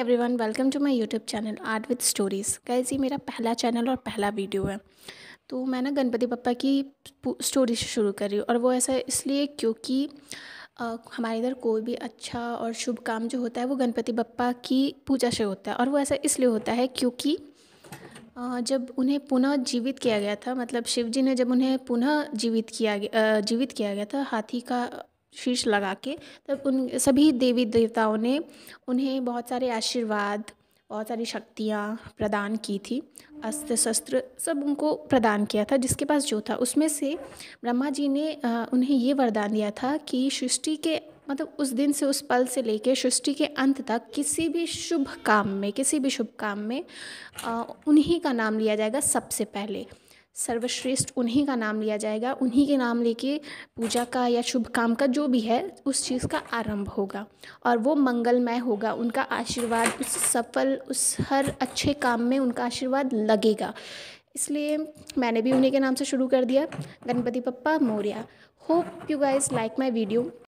every everyone welcome to my YouTube channel art with stories guys ये मेरा पहला channel और पहला वीडियो है तो मैं ना गणपति पप्पा की स्टोरी से शुरू कर रही हूँ और वो ऐसा इसलिए क्योंकि हमारे इधर कोई भी अच्छा और शुभ काम जो होता है वो गणपति बप्पा की पूजा से होता है और वो ऐसा इसलिए होता है क्योंकि आ, जब उन्हें पुनः जीवित किया गया था मतलब शिव जी ने जब उन्हें पुनः जीवित किया गया जीवित किया गया था हाथी का शीश लगा के तब उन सभी देवी देवताओं ने उन्हें बहुत सारे आशीर्वाद बहुत सारी शक्तियाँ प्रदान की थी अस्त्र शस्त्र सब उनको प्रदान किया था जिसके पास जो था उसमें से ब्रह्मा जी ने उन्हें ये वरदान दिया था कि सृष्टि के मतलब उस दिन से उस पल से लेके सृष्टि के अंत तक किसी भी शुभ काम में किसी भी शुभ काम में उन्हीं का नाम लिया जाएगा सबसे पहले सर्वश्रेष्ठ उन्हीं का नाम लिया जाएगा उन्हीं के नाम लेके पूजा का या शुभ काम का जो भी है उस चीज़ का आरंभ होगा और वो मंगलमय होगा उनका आशीर्वाद उस सफल उस हर अच्छे काम में उनका आशीर्वाद लगेगा इसलिए मैंने भी उन्हीं के नाम से शुरू कर दिया Ganpati Bappa Morya hope you guys like my video